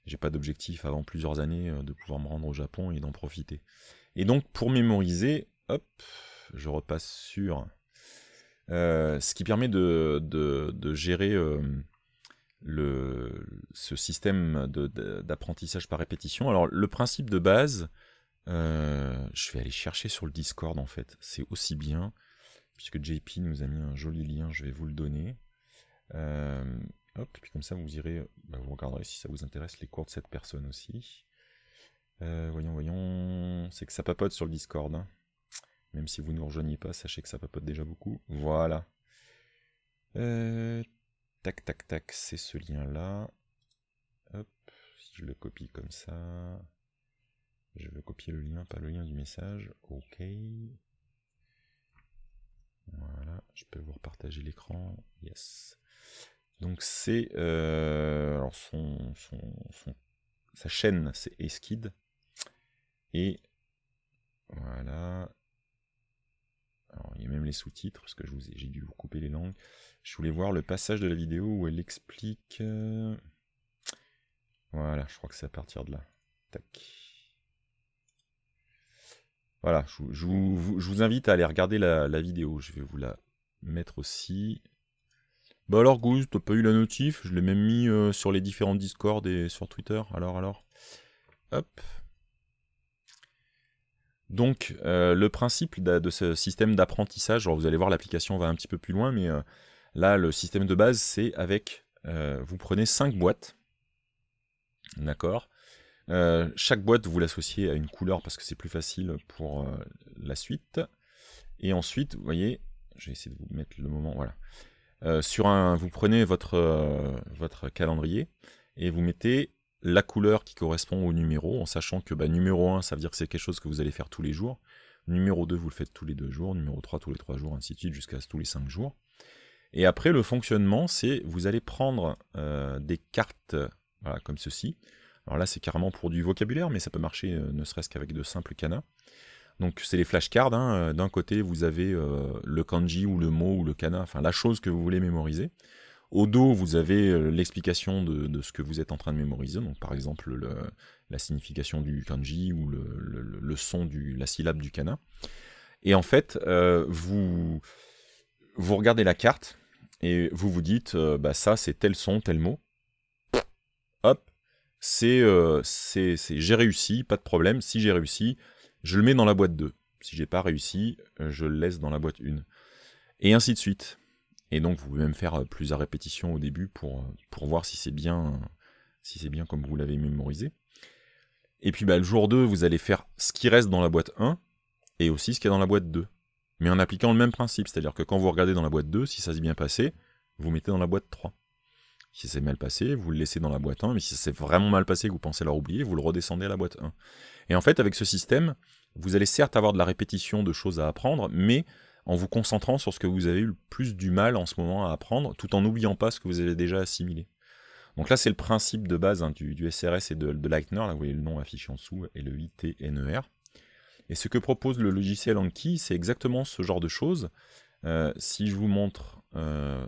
j'ai pas d'objectif avant plusieurs années de pouvoir me rendre au Japon et d'en profiter. Et donc pour mémoriser, hop, je repasse sur euh, ce qui permet de, gérer euh, ce système d'apprentissage par répétition. Alors le principe de base, euh, je vais aller chercher sur le Discord en fait, c'est aussi bien, puisque JP nous a mis un joli lien, je vais vous le donner. hop, et puis comme ça vous irez, bah, vous regarderez si ça vous intéresse les cours de cette personne aussi. voyons, voyons, c'est que ça papote sur le Discord. Hein. Même si vous ne nous rejoignez pas, sachez que ça papote déjà beaucoup. Voilà. Euh, tac, tac, tac, c'est ce lien-là. Hop, si je le copie comme ça. Je veux copier le lien, pas le lien du message. Ok. Voilà, je peux vous repartager l'écran. Yes. Donc c'est... Euh, alors son, sa chaîne, c'est Eskid. Et voilà, alors, il y a même les sous-titres, parce que j'ai dû vous couper les langues. Je voulais voir le passage de la vidéo où elle explique... Euh, voilà, je crois que c'est à partir de là. Tac. Voilà, je, vous, invite à aller regarder la, vidéo. Je vais vous la mettre aussi. Bah alors, Goose, t'as pas eu la notif Je l'ai même mis euh, sur les différents Discord et sur Twitter. Alors, alors. Hop. Donc euh, le principe de, ce système d'apprentissage, vous allez voir l'application va un petit peu plus loin, mais euh, là le système de base c'est avec, euh, vous prenez 5 boîtes, d'accord Chaque boîte vous l'associez à une couleur parce que c'est plus facile pour la suite. Et ensuite, vous voyez, je vais essayer de vous mettre le moment, voilà. sur un, vous prenez votre, votre calendrier et vous mettez la couleur qui correspond au numéro, en sachant que bah, numéro 1, ça veut dire que c'est quelque chose que vous allez faire tous les jours. Numéro 2, vous le faites tous les deux jours. Numéro 3, tous les trois jours, ainsi de suite, jusqu'à tous les cinq jours. Et après, le fonctionnement, c'est vous allez prendre euh, des cartes comme ceci. Alors là, c'est carrément pour du vocabulaire, mais ça peut marcher euh, ne serait-ce qu'avec de simples canas. Donc c'est les flashcards. Hein. Euh, d'un côté, vous avez le kanji ou le mot ou le kana, enfin la chose que vous voulez mémoriser. Au dos, vous avez euh, l'explication de, ce que vous êtes en train de mémoriser, donc par exemple la signification du kanji ou le, son de la syllabe du kana. Et en fait, euh, vous vous regardez la carte et vous vous dites euh, bah ça c'est tel son, tel mot. Hop, c'est j'ai réussi, pas de problème. Si j'ai réussi, je le mets dans la boîte 2. Si j'ai pas réussi, je le laisse dans la boîte 1. Et ainsi de suite. Et donc vous pouvez même faire plus euh, plusieurs répétition au début pour, euh, pour voir si c'est bien, si c'est bien comme vous l'avez mémorisé. Et puis bah, le jour 2, vous allez faire ce qui reste dans la boîte 1 et aussi ce qui est dans la boîte 2. Mais en appliquant le même principe, c'est-à-dire que quand vous regardez dans la boîte 2, si ça s'est bien passé, vous mettez dans la boîte 3. Si c'est mal passé, vous le laissez dans la boîte 1, mais si c'est vraiment mal passé vous pensez l'avoir oublié, vous le redescendez à la boîte 1. Et en fait, avec ce système, vous allez certes avoir de la répétition de choses à apprendre, mais en vous concentrant sur ce que vous avez eu le plus du mal en ce moment à apprendre, tout en n'oubliant pas ce que vous avez déjà assimilé. Donc là, c'est le principe de base hein, du, SRS et de, de, là vous voyez le nom affiché en dessous, et le ITNER. Et ce que propose le logiciel Anki, c'est exactement ce genre de choses. Euh, si je vous montre euh,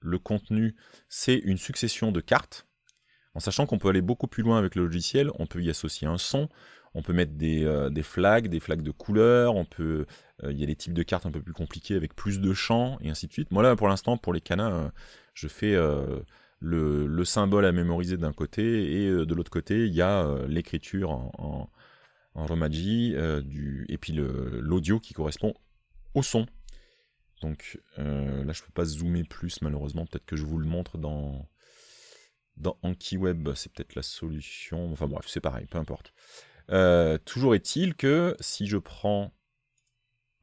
le contenu, c'est une succession de cartes, en sachant qu'on peut aller beaucoup plus loin avec le logiciel, on peut y associer un son, on peut mettre euh, des, flags, des flags de couleurs, on peut. Euh, il y a des types de cartes un peu plus compliqués avec plus de champs et ainsi de suite. Moi là pour l'instant pour les canins, euh, je fais le, symbole à mémoriser d'un côté et de l'autre côté il y a l'écriture en, en, Romaji du, et puis l'audio qui correspond au son. Donc là, je ne peux pas zoomer plus, malheureusement. Peut-être que je vous le montre dans, dans Web. C'est peut-être la solution. Enfin bref, c'est pareil, peu importe. Euh, toujours est-il que si je prends...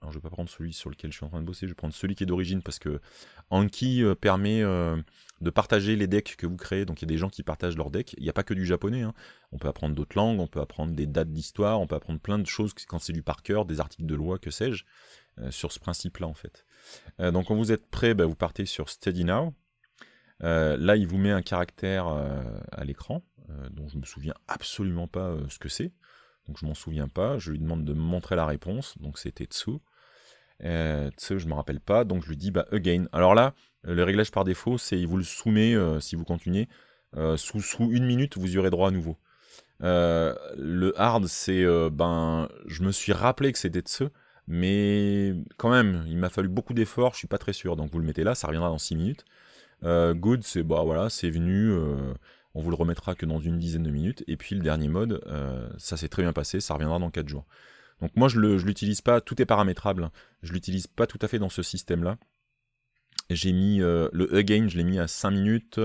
Alors je vais pas prendre celui sur lequel je suis en train de bosser, je vais prendre celui qui est d'origine parce que Anki euh, permet euh, de partager les decks que vous créez, donc il y a des gens qui partagent leurs decks, il n'y a pas que du japonais, hein. on peut apprendre d'autres langues, on peut apprendre des dates d'histoire, on peut apprendre plein de choses quand c'est du par cœur, des articles de loi, que sais-je, sur ce principe-là en fait. donc quand vous êtes prêt, bah, vous partez sur Steady Now, là, il vous met un caractère à l'écran, dont je ne me souviens absolument pas ce que c'est donc je m'en souviens pas. Je lui demande de me montrer la réponse, donc c'était Tsu. Euh, Tsu, je me rappelle pas, donc je lui dis bah again. Alors là, le réglage par défaut, c'est il vous le soumet euh, si vous continuez. Euh, sous, sous, une minute, vous aurez droit à nouveau. le hard, c'est ben, je me suis rappelé que c'était Tsu, mais quand même, il m'a fallu beaucoup d'efforts, je suis pas très sûr. Donc vous le mettez là, ça reviendra dans 6 minutes. good, c'est bah voilà, c'est venu on vous le remettra que dans une dizaine de minutes. Et puis le dernier mode, euh, ça s'est très bien passé, ça reviendra dans 4 jours. Donc moi je ne l'utilise pas, tout est paramétrable, je ne l'utilise pas tout à fait dans ce système-là. J'ai mis euh, le again, je l'ai mis à 5 minutes.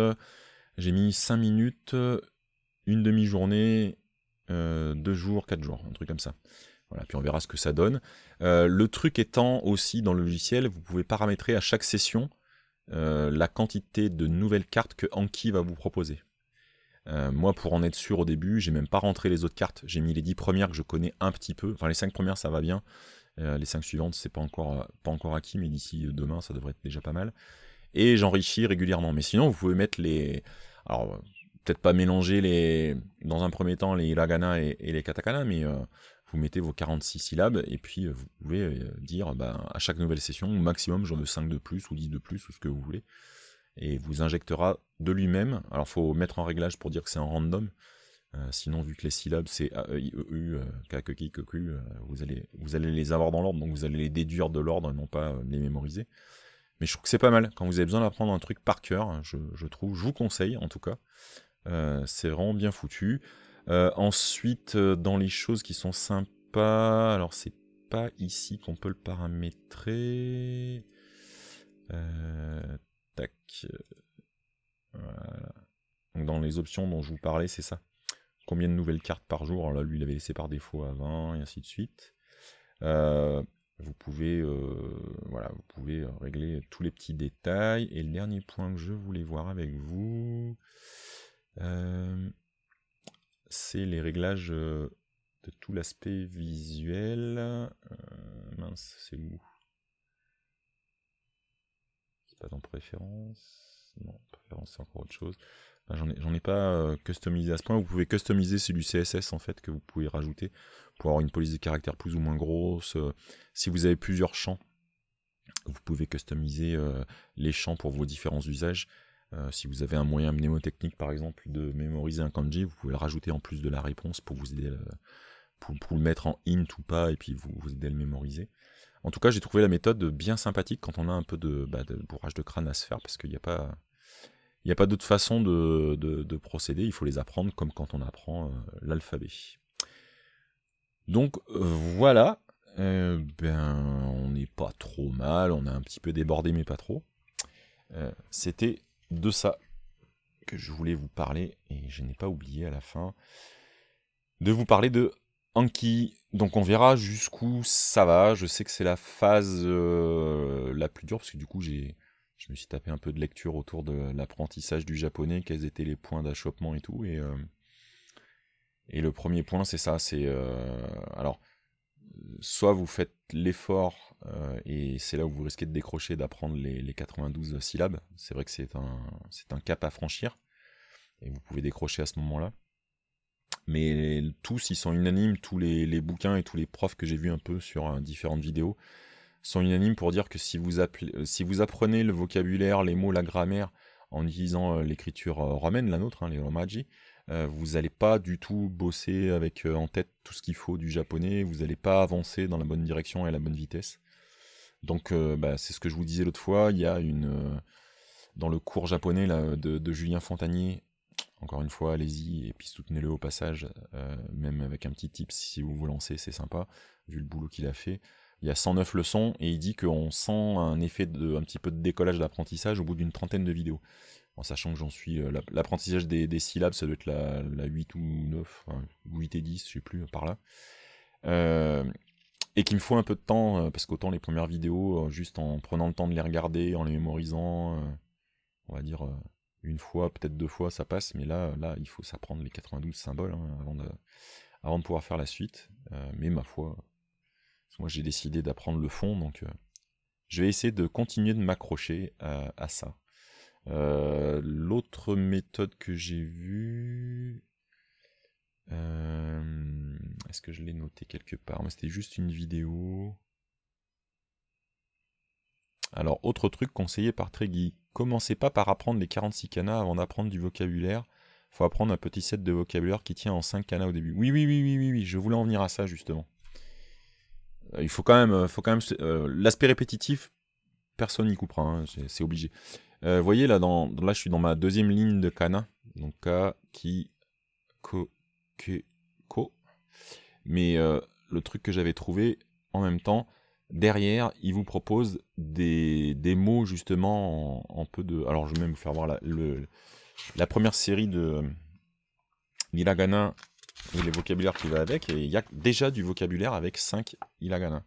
J'ai mis 5 minutes, une demi-journée, 2 euh, jours, 4 jours, un truc comme ça. Voilà, puis on verra ce que ça donne. le truc étant aussi dans le logiciel, vous pouvez paramétrer à chaque session la quantité de nouvelles cartes que Anki va vous proposer. Euh, moi, pour en être sûr au début, j'ai même pas rentré les autres cartes. J'ai mis les 10 premières que je connais un petit peu. Enfin, les 5 premières, ça va bien. Euh, les 5 suivantes, c'est pas encore, pas encore acquis, mais d'ici euh, demain, ça devrait être déjà pas mal. Et j'enrichis régulièrement. Mais sinon, vous pouvez mettre les. Alors, peut-être pas mélanger les, dans un premier temps les hiragana et, les katakana, mais vous mettez vos 46 syllabes et puis vous pouvez dire bah, à chaque nouvelle session, au maximum, j'en veux 5 de plus ou 10 de plus ou ce que vous voulez et vous injectera de lui-même. Alors faut mettre en réglage pour dire que c'est en random. Euh, sinon, vu que les syllabes c'est A, E, I, E, U, euh, K, K, K, K, U. vous allez, vous allez les avoir dans l'ordre, donc vous allez les déduire de l'ordre et non pas euh, les mémoriser. Mais je trouve que c'est pas mal. Quand vous avez besoin d'apprendre un truc par cœur, hein, je, trouve, je vous conseille en tout cas. c'est vraiment bien foutu. ensuite, dans les choses qui sont sympas, alors c'est pas ici qu'on peut le paramétrer. Euh, dans les options dont je vous parlais, c'est ça. Combien de nouvelles cartes par jour Alors là, lui, il avait laissé par défaut avant et ainsi de suite. Euh, vous pouvez, euh, voilà, vous pouvez régler tous les petits détails. Et le dernier point que je voulais voir avec vous, c'est les réglages de tout l'aspect visuel. mince, c'est où dans préférence. Non, préférence c'est encore autre chose. j'en, ai, j'en ai, pas euh, customisé à ce point. Vous pouvez customiser, c'est du CSS en fait que vous pouvez rajouter pour avoir une police de caractère plus ou moins grosse. Euh, si vous avez plusieurs champs, vous pouvez customiser euh, les champs pour vos différents usages. si vous avez un moyen mnémotechnique, par exemple, de mémoriser un kanji, vous pouvez le rajouter en plus de la réponse pour vous aider, pour, pour, le mettre en int ou pas, et puis vous, vous aider à le mémoriser. En tout cas, j'ai trouvé la méthode bien sympathique quand on a un peu de, bah, bourrage de crâne à se faire, parce qu'il n'y a pas, pas d'autre façon de, procéder. Il faut les apprendre comme quand on apprend euh, l'alphabet. Donc euh, voilà, euh, ben on n'est pas trop mal, on a un petit peu débordé mais pas trop. C'était de ça que je voulais vous parler et je n'ai pas oublié à la fin de vous parler de Anki, donc on verra jusqu'où ça va. Je sais que c'est la phase euh, la plus dure parce que du coup j'ai, je me suis tapé un peu de lecture autour de l'apprentissage du japonais, quels étaient les points d'achoppement et tout. Et, euh, et le premier point c'est ça, c'est euh, alors soit vous faites l'effort et c'est là où vous risquez de décrocher d'apprendre les, les 92 syllabes. C'est vrai que c'est un c'est un cap à franchir et vous pouvez décrocher à ce moment-là mais tous, ils sont unanimes, tous les, bouquins et tous les profs que j'ai vus un peu sur euh, différentes vidéos sont unanimes pour dire que euh, si vous, apprenez le vocabulaire, les mots, la grammaire, en utilisant euh, l'écriture romaine, la nôtre, hein, les romaji, vous n'allez pas du tout bosser avec en tête tout ce qu'il faut du japonais, vous n'allez pas avancer dans la bonne direction et à la bonne vitesse. Donc bah, c'est ce que je vous disais l'autre fois, il y a une... dans le cours japonais de, de, Julien Fontanier, encore une fois, allez-y et puis soutenez-le au passage, euh, même avec un petit tip si vous vous lancez, c'est sympa, vu le boulot qu'il a fait. Il y a 109 leçons et il dit qu'on sent un effet de un petit peu de décollage d'apprentissage au bout d'une trentaine de vidéos. En sachant que j'en suis. Euh, l'apprentissage des, syllabes, ça doit être la, 8 ou 9, ou 8 et 10, je sais plus, par là. Euh, et qu'il me faut un peu de temps, parce qu'autant les premières vidéos, juste en prenant le temps de les regarder, en les mémorisant, on va dire une fois, peut-être deux fois, ça passe, mais là, là, il faut s'apprendre les 92 symboles hein, avant, de, pouvoir faire la suite. Euh, mais ma foi, moi j'ai décidé d'apprendre le fond, donc euh, je vais essayer de continuer de m'accrocher à, ça. Euh, l'autre méthode que j'ai vue, est-ce que je l'ai notée quelque part C'était juste une vidéo. Alors, autre truc conseillé par Tréguy, commencez pas par apprendre les 46 canas avant d'apprendre du vocabulaire. Faut apprendre un petit set de vocabulaire qui tient en 5 canas au début. Oui, oui, oui, oui, oui, oui, je voulais en venir à ça justement. Euh, il faut quand même, euh, faut quand même, euh, l'aspect répétitif, personne n'y coupera, hein, c'est obligé. Vous voyez là, dans, là, je suis dans ma deuxième ligne de canas. donc k, K, K, ke, ko. Mais le truc que j'avais trouvé en même temps, derrière, il vous propose des, mots justement en, peu de. Alors, je vais même vous faire voir la, la première série de l'ilaganin euh, et les vocabulaires qui va avec. Et il y a déjà du vocabulaire avec 5 hiragana.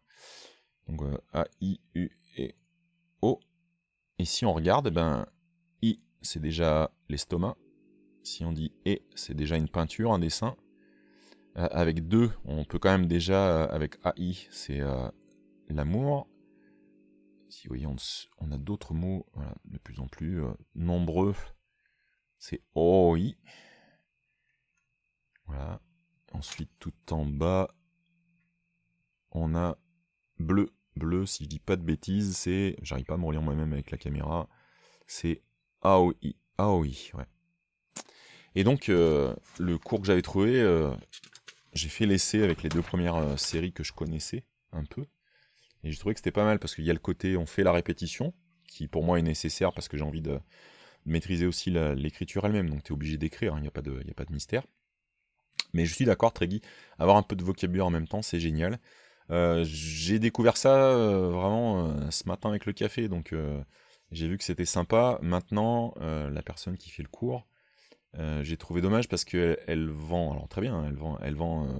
Donc, euh, A, I, U et O. Et si on regarde, eh ben, I, c'est déjà l'estomac. Si on dit E, c'est déjà une peinture, un dessin. Euh, avec deux, on peut quand même déjà, avec avec I, c'est l'amour. Si vous voyez, on, a d'autres mots de plus en plus euh, nombreux. C'est OI. Voilà. Ensuite, tout en bas, on a bleu. Bleu, si je dis pas de bêtises, c'est. J'arrive pas à me relire moi-même avec la caméra. C'est Aoi. Aoi, ouais. Et donc, euh, le cours que j'avais trouvé, euh, j'ai fait l'essai avec les deux premières séries que je connaissais un peu. Et j'ai trouvé que c'était pas mal parce qu'il y a le côté on fait la répétition, qui pour moi est nécessaire parce que j'ai envie de maîtriser aussi l'écriture elle-même. Donc tu es obligé d'écrire, il hein, n'y a, pas de, a pas de mystère. Mais je suis d'accord, Tréguy, avoir un peu de vocabulaire en même temps, c'est génial. Euh, j'ai découvert ça euh, vraiment euh, ce matin avec le café, donc j'ai vu que c'était sympa. Maintenant, la personne qui fait le cours, j'ai trouvé dommage parce qu'elle elle vend, alors très bien, elle vend, elle vend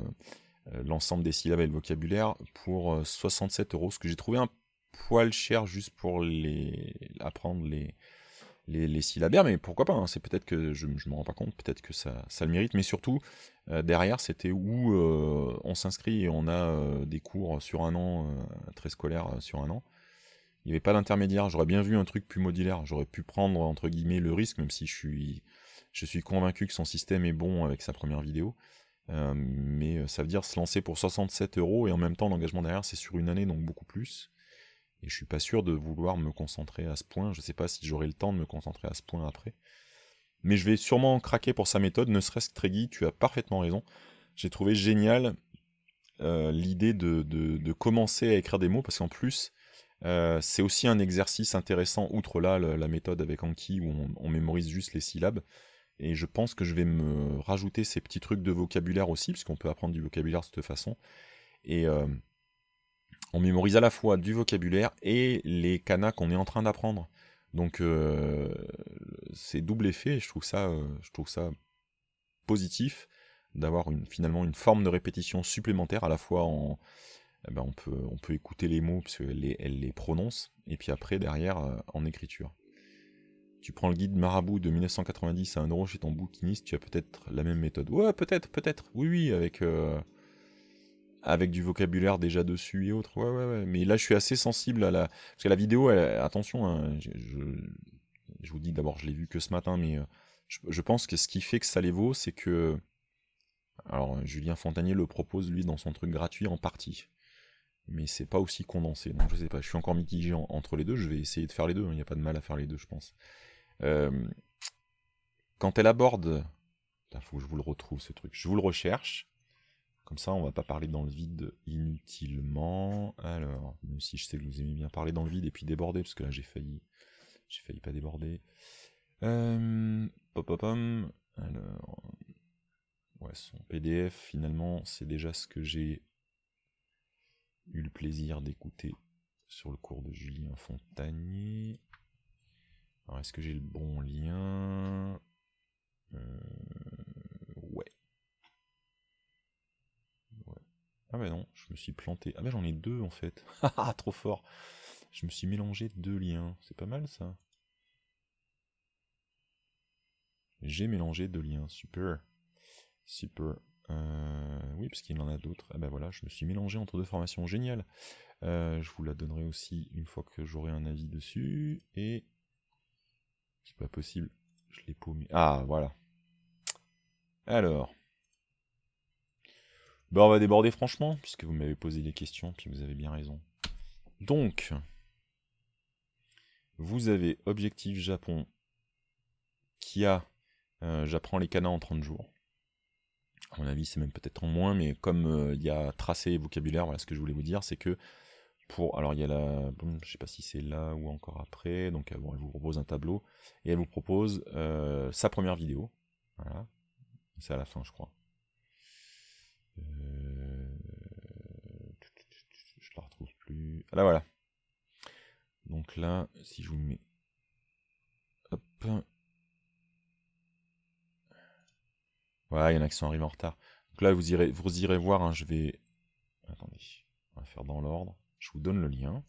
euh, l'ensemble des syllabes et le vocabulaire pour 67 euh, euros, ce que j'ai trouvé un poil cher juste pour les apprendre les, syllabaires, mais pourquoi pas, hein, c'est peut-être que je ne me rends pas compte, peut-être que ça, le mérite, mais surtout, euh, derrière, c'était où on s'inscrit et on a des cours sur un an, très scolaire sur un an. Il n'y avait pas d'intermédiaire, j'aurais bien vu un truc plus modulaire, j'aurais pu prendre, entre guillemets, le risque, même si je suis, je suis convaincu que son système est bon avec sa première vidéo, euh, mais euh, ça veut dire se lancer pour 67 euros et en même temps l'engagement derrière c'est sur une année donc beaucoup plus. Et je suis pas sûr de vouloir me concentrer à ce point. Je sais pas si j'aurai le temps de me concentrer à ce point après. Mais je vais sûrement craquer pour sa méthode, ne serait-ce que Tregui, tu as parfaitement raison. J'ai trouvé génial euh, l'idée de, commencer à écrire des mots parce qu'en plus, c'est aussi un exercice intéressant, outre là la méthode avec Anki où on mémorise juste les syllabes. Et je pense que je vais me rajouter ces petits trucs de vocabulaire aussi, puisqu'on peut apprendre du vocabulaire de cette façon. Et euh, on mémorise à la fois du vocabulaire et les canas qu'on est en train d'apprendre. Donc euh, c'est double effet, je trouve ça, euh, je trouve ça positif d'avoir finalement une forme de répétition supplémentaire, à la fois en... Eh ben, on, peut, on peut écouter les mots, puisqu'elle les prononce, et puis après derrière en écriture tu prends le guide marabout de 1990 à euro chez ton bouquiniste, tu as peut-être la même méthode. Ouais, peut-être, peut-être. Oui, oui, avec, euh, avec du vocabulaire déjà dessus et autres. Ouais, ouais, ouais. Mais là, je suis assez sensible à la. Parce que la vidéo, attention, hein, je, vous dis d'abord, je l'ai vu que ce matin, mais euh, je, pense que ce qui fait que ça les vaut, c'est que. Alors, Julien Fontanier le propose, lui, dans son truc gratuit en partie. Mais c'est pas aussi condensé. Donc, je sais pas, je suis encore mitigé entre les deux. Je vais essayer de faire les deux. Hein. Il n'y a pas de mal à faire les deux, je pense. Euh, quand elle aborde. Il faut que je vous le retrouve ce truc. Je vous le recherche. Comme ça, on va pas parler dans le vide inutilement. Alors, même si je sais que vous aimez bien parler dans le vide et puis déborder, parce que là j'ai failli. J'ai failli pas déborder. Euh, pop, Alors. son PDF, finalement, c'est déjà ce que j'ai eu le plaisir d'écouter sur le cours de Julien Fontanier. Alors, est-ce que j'ai le bon lien euh, ouais. Ah bah non, je me suis planté. Ah bah j'en ai deux en fait. Ah, ah trop fort. Je me suis mélangé deux liens. C'est pas mal ça. J'ai mélangé deux liens. Super. Super. Euh, oui, parce qu'il en a d'autres. Ah bah voilà, je me suis mélangé entre deux formations. Génial. Euh, je vous la donnerai aussi une fois que j'aurai un avis dessus. Et c'est pas possible. Je l'ai paumé. Ah, voilà. Alors. Bah, on va déborder franchement, puisque vous m'avez posé des questions, puis vous avez bien raison. Donc, vous avez Objectif Japon qui a euh, J'apprends les canards en 30 jours. À mon avis, c'est même peut-être en moins, mais comme euh, il y a tracé et vocabulaire, voilà ce que je voulais vous dire, c'est que alors il y a la, je sais pas si c'est là ou encore après, donc euh, elle vous propose un tableau et elle vous propose euh, sa première vidéo. Voilà, c'est à la fin, je crois. Euh... Je la retrouve plus. Ah, là voilà. Donc là, si je vous mets, hop, voilà, il y en a qui sont arrivés en retard. Donc là, vous irez, vous irez voir. Hein, je vais, attendez, on va faire dans l'ordre. Je vous donne le lien.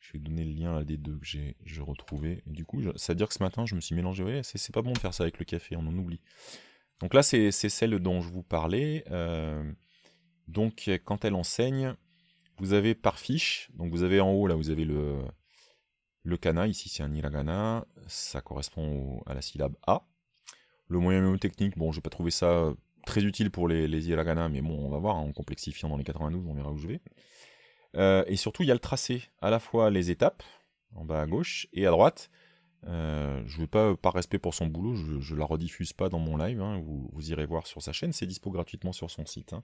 Je vais donner le lien à des deux que j'ai retrouvés. cest du coup, ça dire que ce matin, je me suis mélangé. c'est pas bon de faire ça avec le café, on en oublie. Donc là, c'est celle dont je vous parlais. Euh, donc, quand elle enseigne, vous avez par fiche, donc vous avez en haut, là, vous avez le, le kana, ici c'est un hiragana, ça correspond à la syllabe A. Le moyen mnémotechnique, bon, je n'ai pas trouvé ça très utile pour les, les mais bon, on va voir, hein, en complexifiant dans les 92, on verra où je vais. Euh, et surtout, il y a le tracé, à la fois les étapes, en bas à gauche, et à droite. Euh, je ne veux pas, par respect pour son boulot, je ne la rediffuse pas dans mon live, hein, vous, irez voir sur sa chaîne, c'est dispo gratuitement sur son site. Hein.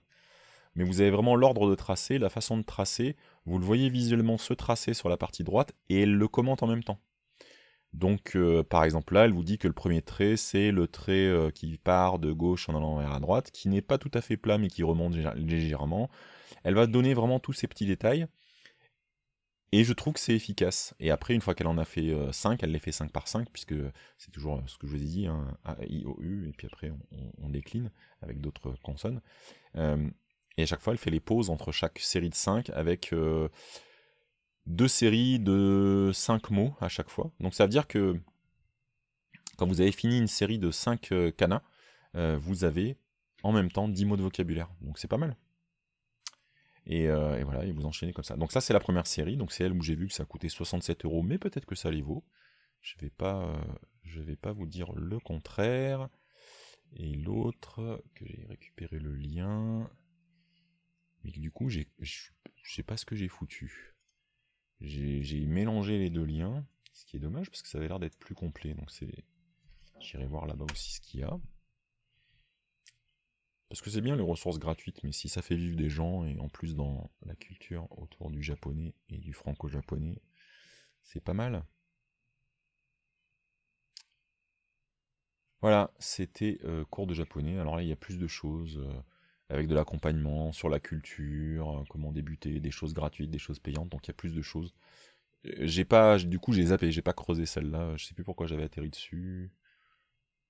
Mais vous avez vraiment l'ordre de tracer, la façon de tracer, vous le voyez visuellement se tracer sur la partie droite, et elle le commente en même temps. Donc, euh, par exemple, là, elle vous dit que le premier trait, c'est le trait qui part de gauche en allant vers la droite, qui n'est pas tout à fait plat, mais qui remonte légèrement. Elle va donner vraiment tous ces petits détails. Et je trouve que c'est efficace. Et après, une fois qu'elle en a fait 5, euh, elle les fait 5 par 5, puisque c'est toujours euh, ce que je vous ai dit, hein, A, I, O, U, et puis après on, décline avec d'autres consonnes. Euh, et à chaque fois, elle fait les pauses entre chaque série de 5 avec deux séries de 5 mots à chaque fois. Donc ça veut dire que quand vous avez fini une série de 5 canas, vous avez en même temps 10 mots de vocabulaire. Donc c'est pas mal. Euh, et, voilà, et vous enchaînez comme ça. Donc ça, c'est la première série. Donc c'est elle où j'ai vu que ça coûtait 67 euros, mais peut-être que ça les vaut. Je vais pas, euh, vais pas vous dire le contraire. Et l'autre, que j'ai récupéré le lien, mais du coup, je sais pas ce que j'ai foutu. J'ai mélangé les deux liens, ce qui est dommage parce que ça avait l'air d'être plus complet. Donc c'est, j'irai voir là-bas aussi ce qu'il y a. Parce que c'est bien les ressources gratuites, mais si ça fait vivre des gens, et en plus dans la culture autour du japonais et du franco-japonais, c'est pas mal. Voilà, c'était euh, cours de japonais. Alors là, il y a plus de choses, euh, avec de l'accompagnement sur la culture, euh, comment débuter, des choses gratuites, des choses payantes, donc il y a plus de choses. J'ai pas, du coup, j'ai zappé, j'ai pas creusé celle-là, je sais plus pourquoi j'avais atterri dessus.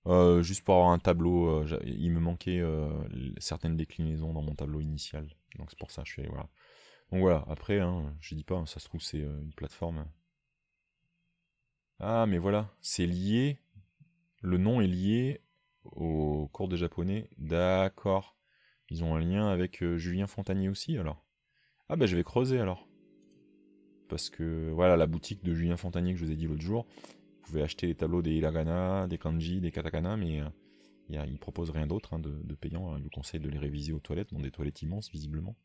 Euh, juste pour avoir un tableau, euh, il me manquait euh, certaines déclinaisons dans mon tableau initial. Donc c'est pour ça que je fais. Voilà. Donc voilà, après, hein, je dis pas, hein, ça se trouve, c'est une plateforme. Ah, mais voilà, c'est lié. Le nom est lié au cours de japonais. D'accord. Ils ont un lien avec Julien Fontanier aussi, alors. Ah, ben je vais creuser alors. Parce que, voilà, la boutique de Julien Fontanier que je vous ai dit l'autre jour, vous pouvez acheter les tableaux des hiragana, des kanji, des katakana, mais euh, il propose ne propose rien d'autre hein, de, payant. Hein. Je vous conseille de les réviser aux toilettes, dans des toilettes immenses, visiblement.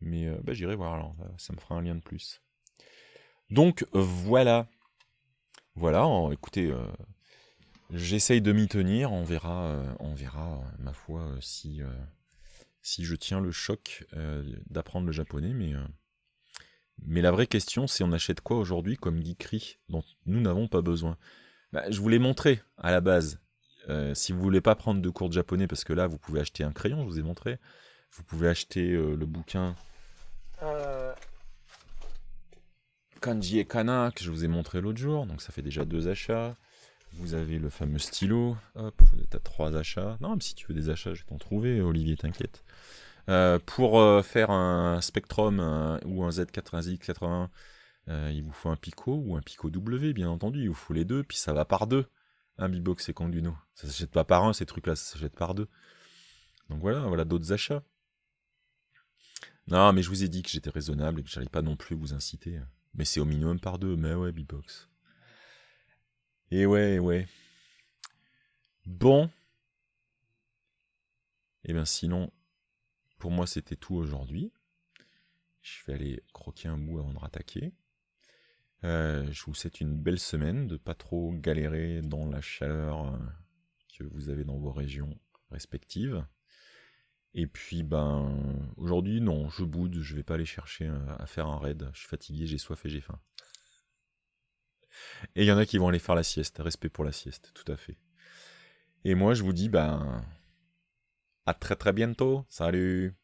Mais euh, bah, j'irai voir, alors, euh, ça me fera un lien de plus. Donc voilà. Voilà, écoutez, j'essaye de m'y tenir, on verra, on verra, ma foi, si, si je tiens le choc d'apprendre le japonais, mais mais la vraie question, c'est on achète quoi aujourd'hui comme geekery dont nous n'avons pas besoin bah, Je vous l'ai montré à la base. Euh, si vous voulez pas prendre de cours de japonais, parce que là, vous pouvez acheter un crayon, je vous ai montré. Vous pouvez acheter euh, le bouquin euh, Kanji et Kana, que je vous ai montré l'autre jour. Donc ça fait déjà deux achats. Vous avez le fameux stylo. Hop, vous êtes à trois achats. Non, mais si tu veux des achats, je vais t'en trouver, Olivier, t'inquiète. Euh, pour euh, faire un Spectrum euh, ou un z x 81 il vous faut un Pico ou un Pico W, bien entendu. Il vous faut les deux, puis ça va par deux. Un B-Box et Conduno. Ça s'achète pas par un, ces trucs-là, ça s'achète par deux. Donc voilà, voilà d'autres achats. Non, mais je vous ai dit que j'étais raisonnable et que j'allais pas non plus vous inciter. Mais c'est au minimum par deux, mais ouais, B-Box. Et ouais, ouais. Bon. Et eh bien sinon, pour moi, c'était tout aujourd'hui. Je vais aller croquer un bout avant de rattaquer. Euh, je vous souhaite une belle semaine, de pas trop galérer dans la chaleur euh, que vous avez dans vos régions respectives. Et puis ben aujourd'hui non, je boude, je vais pas aller chercher euh, à faire un raid. Je suis fatigué, j'ai soif et j'ai faim. Et il y en a qui vont aller faire la sieste. Respect pour la sieste, tout à fait. Et moi je vous dis ben à très très bientôt. Salut.